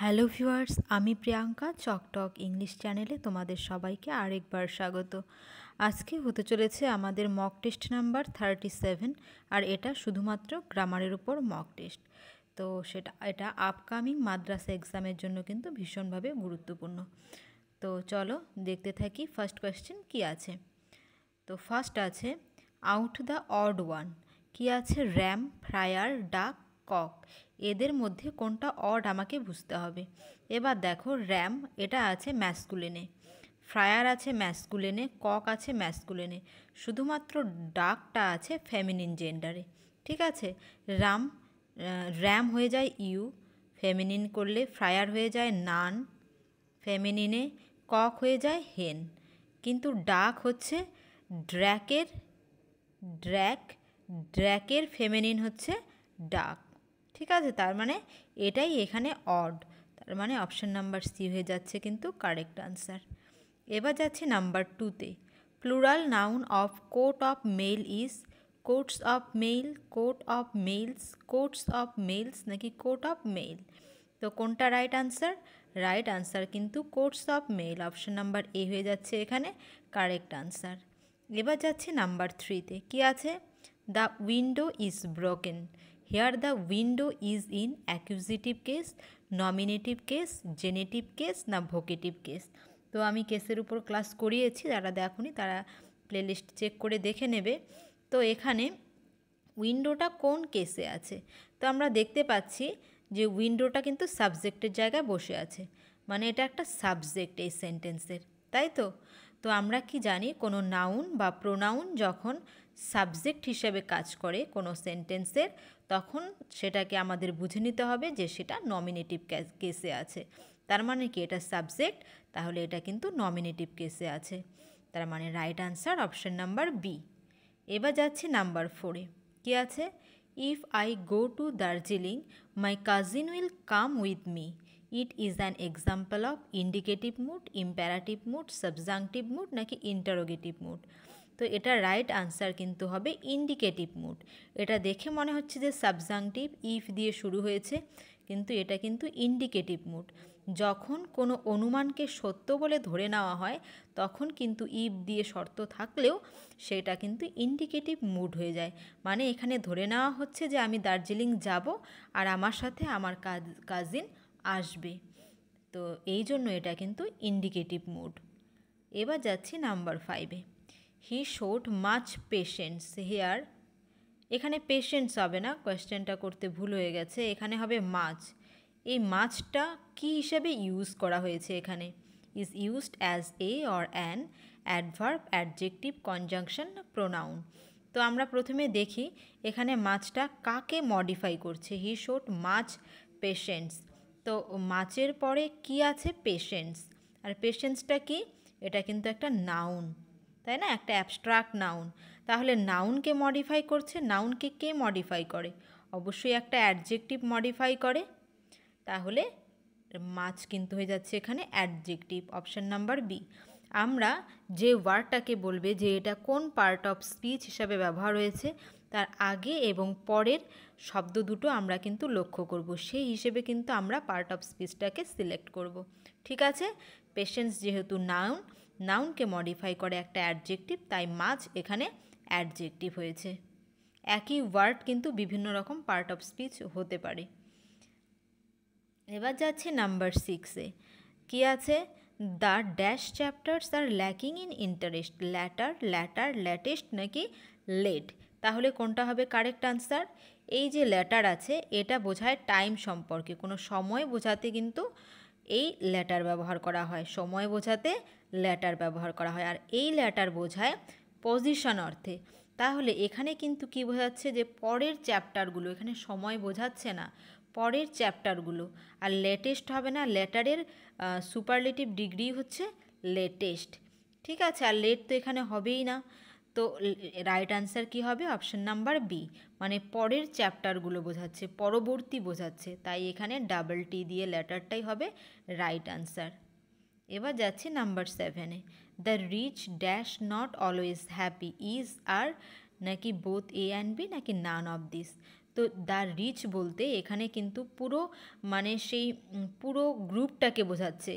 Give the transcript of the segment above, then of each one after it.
hello viewers আমি Priyanka চকটক English চ্যানেলে তোমাদের সবাইকে আরেকবার স্বাগত আজকে হতে চলেছে আমাদের mock test number thirty seven আর এটা শুধুমাত্র গ্রামারের উপর মক টেস্ট তো সেটা এটা আপকামিং মাদ্রাসা এক্সামের জন্য কিন্তু ভীষণভাবে গুরুত্বপূর্ণ তো চলো দেখতে থাকি ফার্স্ট কোয়েশ্চেন কি আছে তো ফার্স্ট আছে আউট দ্য অড ওয়ান কি আছে র্যাম ফ্রায়ার ডাক কক এদের মধ্যে কোনটা অড আমাকে বুঝতে হবে এবার দেখো র্যাম এটা আছে ম্যাসকুলেনে ফ্রায়ার আছে ম্যাসকুলেনে কক আছে ম্যাসকুলেনে শুধুমাত্র ডাকটা আছে ফেমিনিন জেন্ডারে ঠিক আছে রাম র্যাম হয়ে যায় ইউ ফেমিনিন করলে ফ্রায়ার হয়ে যায় নান ফেমিনিনে কক হয়ে যায় হেন কিন্তু ডাক হচ্ছে ড্র্যাকের ড্র্যাক ড্র্যাকের ফেমিনিন হচ্ছে ডাক ঠিক আছে তার মানে এটাই এখানে অড তার মানে অপশান নাম্বার সি হয়ে যাচ্ছে কিন্তু কারেক্ট আনসার এবার যাচ্ছে নাম্বার টুতে plural noun of coat of mail is coats of mail coat of mails coats of mails নাকি কোট অফ মেল তো কোনটা রাইট আনসার রাইট আনসার কিন্তু coats of mail option number A হয়ে যাচ্ছে এখানে কারেক্ট আনসার এবার যাচ্ছে number থ্রিতে কি আছে the window is broken here the window is in accusative case nominative case genitive case না ভোকেটিভ কেস তো আমি কেসের উপর ক্লাস করিয়েছি যারা দেখনি তারা প্লেলিস্ট চেক করে দেখে নেবে তো এখানে উইন্ডোটা কোন কেসে আছে তো আমরা দেখতে পাচ্ছি যে উইন্ডোটা কিন্তু সাবজেক্টের জায়গায় বসে আছে মানে এটা একটা সাবজেক্ট এই সেন্টেন্সের তাই তো তো আমরা কি জানি কোনো নাউন বা প্রোনাউন যখন সাবজেক্ট হিসেবে কাজ করে কোনো সেন্টেন্সের তখন সেটাকে আমাদের বুঝে নিতে হবে যে সেটা নমিনেটিভ কেসে আছে তার মানে কি এটা সাবজেক্ট তাহলে এটা কিন্তু নমিনেটিভ কেসে আছে তার মানে right answer option number B এবার যাচ্ছি নাম্বার ফোরে কি আছে if I go to Darjeeling my cousin will come with me it is an example of indicative mood imperative mood subjunctive mood নাকি ইন্টারোগেটিভ মুড তো এটা রাইট আনসার কিন্তু হবে ইন্ডিকেটিভ মুড এটা দেখে মনে হচ্ছে যে সাবজাংটিভ ইফ দিয়ে শুরু হয়েছে কিন্তু এটা কিন্তু ইন্ডিকেটিভ মুড যখন কোনো অনুমানকে সত্য বলে ধরে নেওয়া হয় তখন কিন্তু ইফ দিয়ে শর্ত থাকলেও সেটা কিন্তু ইন্ডিকেটিভ মুড হয়ে যায় মানে এখানে ধরে নেওয়া হচ্ছে যে আমি দার্জিলিং যাব আর আমার সাথে আমার কাজিন আসবে তো এই জন্য এটা কিন্তু ইন্ডিকেটিভ মুড এবার যাচ্ছি নাম্বার ফাইভে he showed much patience here এখানে পেশেন্স হবে না কোয়েশ্চেনটা করতে ভুল হয়ে গেছে এখানে হবে মাছ এই মাছটা কি হিসাবে ইউজ করা হয়েছে এখানে is used as a or an adverb adjective conjunction pronoun তো আমরা প্রথমে দেখি এখানে মাছটা কাকে মডিফাই করছে হি শোড মাছ পেশেন্স তো মাছের পরে কি আছে পেশেন্স আর পেশেন্সটা কি এটা কিন্তু একটা নাউন তাই না একটা অ্যাবস্ট্রাক্ট নাউন তাহলে নাউনকে মডিফাই করছে নাউনকে কে মডিফাই করে অবশ্যই একটা অ্যাডজেক্টিভ মডিফাই করে তাহলে মাছ কিন্তু হয়ে যাচ্ছে এখানে অ্যাডজেক্টিভ অপশান নাম্বার বি আমরা যে ওয়ার্ডটাকে বলবে যে এটা কোন পার্ট অফ স্পিচ হিসাবে ব্যবহার হয়েছে তার আগে এবং পরের শব্দ দুটো আমরা কিন্তু লক্ষ্য করব সেই হিসেবে কিন্তু আমরা পার্ট অফ স্পিচটাকে সিলেক্ট করব ঠিক আছে পেশেন্স যেহেতু নাউন নাউনকে মডিফাই করে একটা অ্যাডজেক্টিভ তাই মাছ এখানে অ্যাডজেক্টিভ হয়েছে একই ওয়ার্ড কিন্তু বিভিন্ন রকম পার্ট অফ স্পিচ হতে পারে এবার যাচ্ছে নাম্বার সিক্সে কি আছে the dash chapters are lacking in interest latter later latest নাকি লেট তাহলে কোনটা হবে কারেক্ট আনসার এই যে ল্যাটার আছে এটা বোঝায় টাইম সম্পর্কে কোনো সময় বোঝাতে কিন্তু এই ল্যাটার ব্যবহার করা হয় সময় বোঝাতে ল্যাটার ব্যবহার করা হয় আর এই ল্যাটার বোঝায় পজিশন অর্থে তাহলে এখানে কিন্তু কি বোঝাচ্ছে যে পরের চ্যাপ্টারগুলো এখানে সময় বোঝাচ্ছে না পরের চ্যাপ্টারগুলো আর লেটেস্ট হবে না লেটারের সুপারলেটিভ ডিগ্রি হচ্ছে লেটেস্ট ঠিক আছে আর লেট তো এখানে হবেই না তো রাইট আনসার কি হবে অপশন নাম্বার বি মানে পরের চ্যাপ্টারগুলো বোঝাচ্ছে পরবর্তী বোঝাচ্ছে তাই এখানে ডাবল টি দিয়ে লেটারটাই হবে রাইট আনসার এবার যাচ্ছে নাম্বার সেভেনে the rich dash not always happy is are নাকি বোথ এ অ্যান্ড বি নাকি নান অফ দিস তো দ্য রিচ বলতে এখানে কিন্তু পুরো মানে সেই পুরো গ্রুপটাকে বোঝাচ্ছে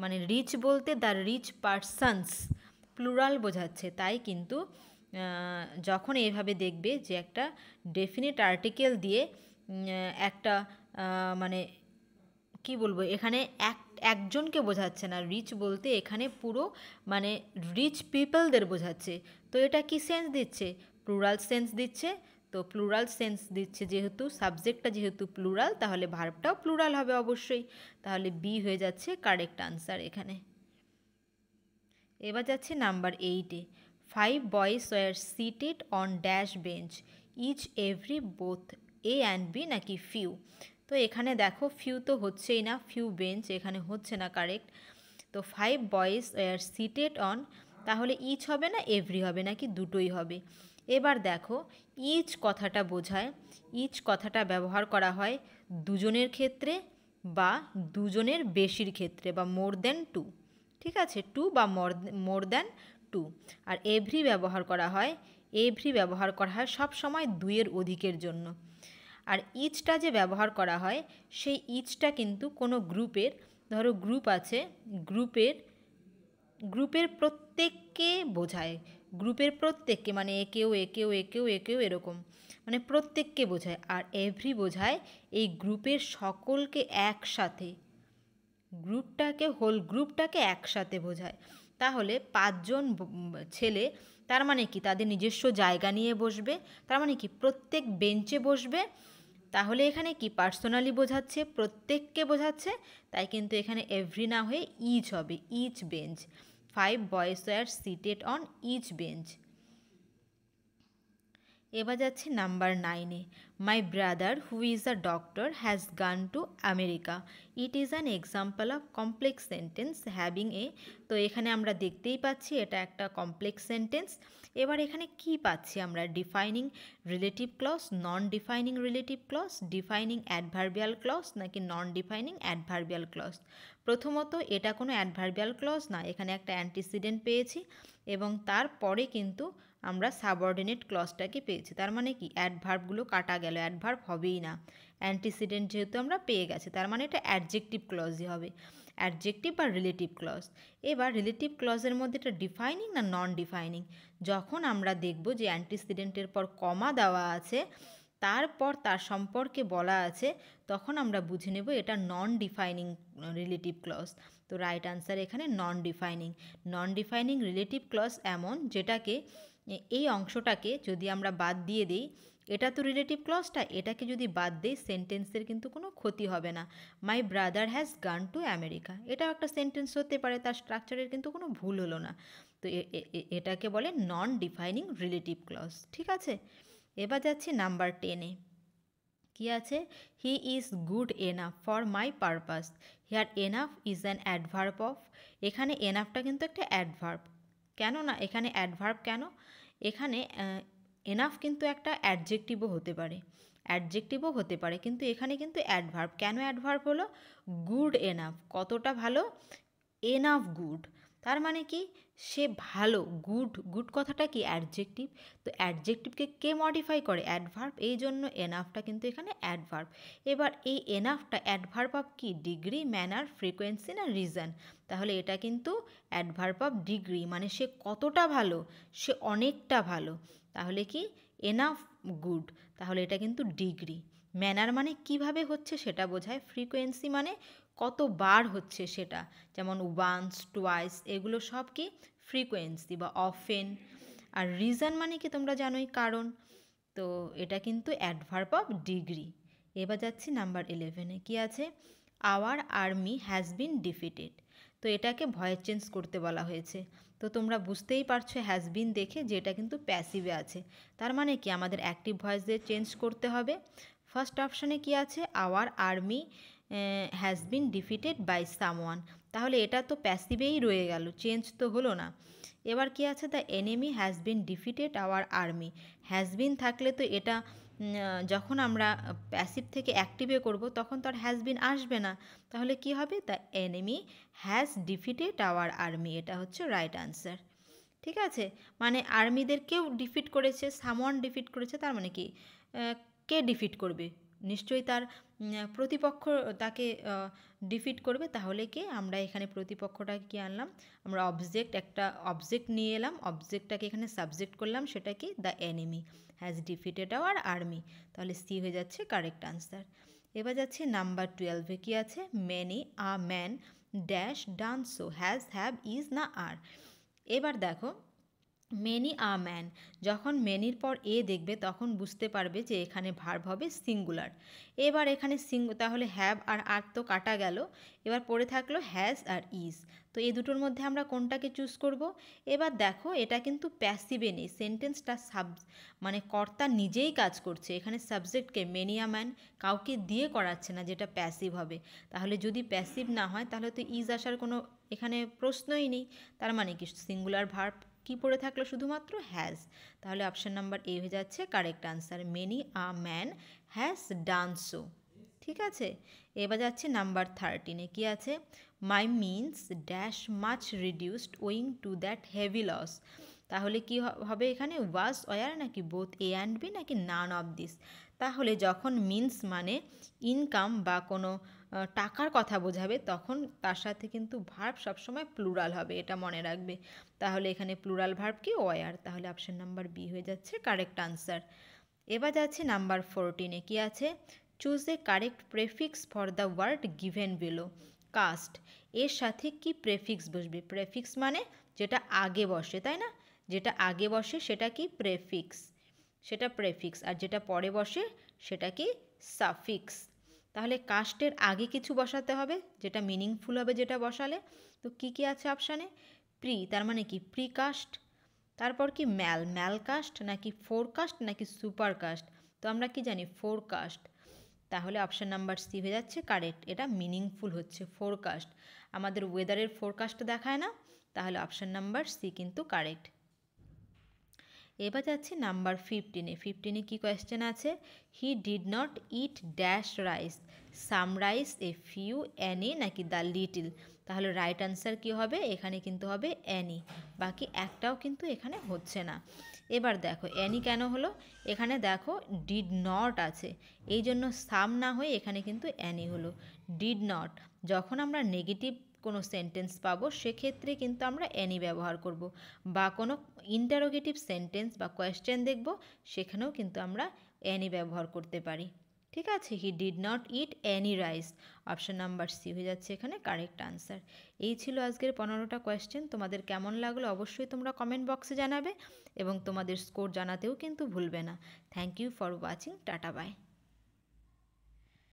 মানে রিচ বলতে দ্য রিচ পার্সনস প্লুরাল বোঝাচ্ছে তাই কিন্তু যখন এভাবে দেখবে যে একটা ডেফিনেট আর্টিকেল দিয়ে একটা মানে কি বলবো এখানে এক একজনকে বোঝাচ্ছে না রিচ বলতে এখানে পুরো মানে রিচ পিপলদের বোঝাচ্ছে তো এটা কি সেন্স দিচ্ছে প্লুরাল সেন্স দিচ্ছে তো প্লুরাল সেন্স দিচ্ছে যেহেতু সাবজেক্টটা যেহেতু প্লুরাল তাহলে ভার্বটাও প্লুরাল হবে অবশ্যই তাহলে বি হয়ে যাচ্ছে কারেক্ট আনসার এখানে এবার যাচ্ছে নাম্বার এইটে five boys were seated on dash bench each every both A and B নাকি ফিউ তো এখানে দেখো ফিউ তো হচ্ছেই না ফিউ বেঞ্চ এখানে হচ্ছে না কারেক্ট তো five boys were seated on তাহলে ইচ হবে না এভরি হবে নাকি দুটোই হবে এবার দেখো ইচ কথাটা বোঝায় ইচ কথাটা ব্যবহার করা হয় দুজনের ক্ষেত্রে বা দুজনের বেশির ক্ষেত্রে বা মোর দেন টু ঠিক আছে টু বা মোর মোর দ্যান টু আর এভরি ব্যবহার করা হয় এভরি ব্যবহার করা হয় সব সময় দুইয়ের অধিকের জন্য আর ইচটা যে ব্যবহার করা হয় সেই ইচটা কিন্তু কোনো গ্রুপের ধরো গ্রুপ আছে গ্রুপের গ্রুপের প্রত্যেককে বোঝায় গ্রুপের প্রত্যেককে মানে একেও একেও একেও একেও এরকম মানে প্রত্যেককে বোঝায় আর এভরি বোঝায় এই গ্রুপের সকলকে একসাথে গ্রুপটাকে হোল গ্রুপটাকে একসাথে বোঝায় তাহলে পাঁচজন ছেলে তার মানে কি তাদের নিজস্ব জায়গা নিয়ে বসবে তার মানে কি প্রত্যেক বেঞ্চে বসবে তাহলে এখানে কি পার্সোনালি বোঝাচ্ছে প্রত্যেককে বোঝাচ্ছে তাই কিন্তু এখানে এভরি না হয়ে ইচ হবে each bench five boys are seated on each bench এবার যাচ্ছে নাম্বার নাইনে my brother who is a doctor has gone to America it is an example of complex sentence having a তো এখানে আমরা দেখতেই পাচ্ছি এটা একটা কমপ্লেক্স সেন্টেন্স এবার এখানে কি পাচ্ছি আমরা defining relative clause non defining relative clause defining adverbial clause নাকি নন ডিফাইনিং অ্যাডভার্বিয়াল ক্লস প্রথমত এটা কোনো অ্যাডভার্বিয়াল ক্লস না এখানে একটা অ্যান্টিসিডেন্ট পেয়েছি এবং তারপরে কিন্তু আমরা সাবঅর্ডিনেট ক্লসটাকে পেয়েছি তার মানে কি অ্যাডভার্বগুলো কাটা গেল অ্যাডভার্ব হবেই না অ্যান্টিসিডেন্ট যেহেতু আমরা পেয়ে গেছি তার মানে এটা অ্যাডজেক্টিভ ক্লজই হবে অ্যাডজেক্টিভ আর রিলেটিভ ক্লজ এবার রিলেটিভ ক্লজের মধ্যে এটা ডিফাইনিং না নন ডিফাইনিং যখন আমরা দেখব যে অ্যান্টিসিডেন্টের পর কমা দেওয়া আছে তারপর তার সম্পর্কে বলা আছে তখন আমরা বুঝে নেব এটা নন ডিফাইনিং রিলেটিভ ক্লজ তো রাইট আনসার এখানে non defining non defining relative clause এমন যেটাকে এই অংশটাকে যদি আমরা বাদ দিয়ে দিই এটা তো রিলেটিভ ক্লজটা এটাকে যদি বাদ দেই সেন্টেন্সের কিন্তু কোনো ক্ষতি হবে না my brother has gone to America এটাও একটা সেন্টেন্স হতে পারে তার স্ট্রাকচারের কিন্তু কোনো ভুল হলো না তো এটাকে বলে নন ডিফাইনিং রিলেটিভ ক্লজ ঠিক আছে এবার যাচ্ছি নাম্বার টেনে কি আছে he is good enough for my purpose here enough is an adverb of এখানে এনাফটা কিন্তু একটা অ্যাডভার্ব কেন না এখানে অ্যাডভার্ব কেন এখানে এনাফ কিন্তু একটা অ্যাডজেক্টিভও হতে পারে অ্যাডজেক্টিভও হতে পারে কিন্তু এখানে কিন্তু অ্যাডভার্ব কেন অ্যাডভার্ব হলো গুড এনাফ কতটা ভালো এনাফ গুড তার মানে কি সে ভালো গুড গুড কথাটা কি অ্যাডজেক্টিভ তো অ্যাডজেক্টিভকে কে মডিফাই করে অ্যাডভার্ব এই জন্য এনাফটা কিন্তু এখানে অ্যাডভার্ব এবার এই এনাফটা অ্যাডভার্ব অফ কি ডিগ্রি ম্যানার ফ্রিকোয়েন্সি না রিজন তাহলে এটা কিন্তু অ্যাডভার্ব অফ ডিগ্রি মানে সে কতটা ভালো সে অনেকটা ভালো তাহলে কি এনাফ গুড তাহলে এটা কিন্তু ডিগ্রি ম্যানার মানে কিভাবে হচ্ছে সেটা বোঝায় ফ্রিকোয়েন্সি মানে কতবার হচ্ছে সেটা যেমন ওয়ান্স টোয়াইস এগুলো সব কি ফ্রিকোয়েন্সি বা অফেন আর রিজন মানে কি তোমরা জানোই কারণ তো এটা কিন্তু অ্যাডভার্ব অফ ডিগ্রি এবার যাচ্ছি নাম্বার ইলেভেনে কি আছে our army has been defeated তো এটাকে ভয়েস চেঞ্জ করতে বলা হয়েছে তো তোমরা বুঝতেই পারছো হ্যাজ বিন দেখে যে এটা কিন্তু প্যাসিভে আছে তার মানে কি আমাদের অ্যাক্টিভ ভয়েস দিয়ে চেঞ্জ করতে হবে ফার্স্ট অপশানে কি আছে our army has been defeated by someone তাহলে এটা তো প্যাসিভেই রয়ে গেল চেঞ্জ তো হলো না এবার কি আছে the enemy has been defeated our army has been থাকলে তো এটা যখন আমরা প্যাসিভ থেকে অ্যাক্টিভে করব তখন তার হ্যাজ বিন আসবে না তাহলে কি হবে the enemy has defeated our army এটা হচ্ছে রাইট আনসার ঠিক আছে মানে আর্মিদেরকেও ডিফিট করেছে সামন ডিফিট করেছে তার মানে কি কে ডিফিট করবে নিশ্চয়ই তার প্রতিপক্ষ তাকে ডিফিট করবে তাহলে কি আমরা এখানে প্রতিপক্ষটাকে কি আনলাম আমরা অবজেক্ট একটা অবজেক্ট নিয়ে এলাম অবজেক্টটাকে এখানে সাবজেক্ট করলাম সেটা কি the enemy has defeated our army তাহলে সি হয়ে যাচ্ছে কারেক্ট আনসার এবার যাচ্ছে নাম্বার টুয়েলভে কি আছে many a man dash danced has have is না আর এবার দেখো মেনি আ ম্যান যখন মেনির পর এ দেখবে তখন বুঝতে পারবে যে এখানে ভার্ব হবে সিঙ্গুলার এবার এখানে সিং তাহলে হ্যাভ আর আর তো কাটা গেল এবার পড়ে থাকলো হ্যাজ আর ইজ তো এই দুটোর মধ্যে আমরা কোনটাকে চুজ করব এবার দেখো এটা কিন্তু প্যাসিভে নেই সেন্টেন্সটা সাব মানে কর্তা নিজেই কাজ করছে এখানে সাবজেক্টকে মেনি আ ম্যান কাউকে দিয়ে করাচ্ছে না যেটা প্যাসিভ হবে তাহলে যদি প্যাসিভ না হয় তাহলে তো ইজ আসার কোনো এখানে প্রশ্নই নেই তার মানে কি সিঙ্গুলার ভার্ব কি পড়ে থাকলো শুধুমাত্র হ্যাজ তাহলে অপশান নাম্বার এ হয়ে যাচ্ছে correct answer many a man has danced ঠিক আছে এবার যাচ্ছে নাম্বার থার্টিনে কি আছে my means dash much reduced owing to that heavy loss তাহলে কি হবে এখানে ওয়াজ অয়ার নাকি বোথ এ অ্যান্ড বি নাকি নান অফ দিস তাহলে যখন মিনস মানে ইনকাম বা কোনো টাকার কথা বোঝাবে তখন তার সাথে কিন্তু ভার্ব সবসময় প্লুরাল হবে এটা মনে রাখবে তাহলে এখানে প্লুরাল ভার্ব কি ওয়ার তাহলে অপশান নাম্বার বি হয়ে যাচ্ছে কারেক্ট আনসার এবার যাচ্ছে নাম্বার ফোরটিনে কি আছে choose a correct prefix for the word given below cast এর সাথে কি প্রেফিক্স বসবে প্রেফিক্স মানে যেটা আগে বসে তাই না যেটা আগে বসে সেটা কি প্রেফিক্স সেটা প্রেফিক্স আর যেটা পরে বসে সেটা কি সাফিক্স তাহলে কাস্টের আগে কিছু বসাতে হবে যেটা মিনিংফুল হবে যেটা বসালে তো কি কি আছে অপশানে প্রি তার মানে কি প্রি কাস্ট তারপর কি ম্যাল ম্যালকাস্ট নাকি ফোরকাস্ট নাকি সুপারকাস্ট তো আমরা কি জানি ফোরকাস্ট তাহলে অপশান নাম্বার সি হয়ে যাচ্ছে কারেক্ট এটা মিনিংফুল হচ্ছে ফোরকাস্ট আমাদের ওয়েদারের ফোরকাস্ট দেখায় না তাহলে অপশান নাম্বার সি কিন্তু কারেক্ট এবার যাচ্ছি নাম্বার ফিফটিনে ফিফটিনে কি কোয়েশ্চেন আছে he did not eat dash rice some rice a few any নাকি দ্য লিটিল তাহলে রাইট আনসার কি হবে এখানে কিন্তু হবে অ্যানি বাকি একটাও কিন্তু এখানে হচ্ছে না এবার দেখো অ্যানি কেন হলো এখানে দেখো ডিড নট আছে এই জন্য সাম না হয়ে এখানে কিন্তু অ্যানি হলো ডিড নট যখন আমরা নেগেটিভ কোনো সেন্টেন্স পাবো সেক্ষেত্রে কিন্তু আমরা অ্যানি ব্যবহার করব বা কোনো ইন্টারোগেটিভ সেন্টেন্স বা কোয়েশ্চেন দেখব সেখানেও কিন্তু আমরা অ্যানি ব্যবহার করতে পারি ঠিক আছে he did not eat any rice option number C হয়ে যাচ্ছে এখানে কারেক্ট আনসার এই ছিল আজকের পনেরোটা কোয়েশ্চেন তোমাদের কেমন লাগলো অবশ্যই তোমরা কমেন্ট বক্সে জানাবে এবং তোমাদের স্কোর জানাতেও কিন্তু ভুলবে না thank you for watching tata by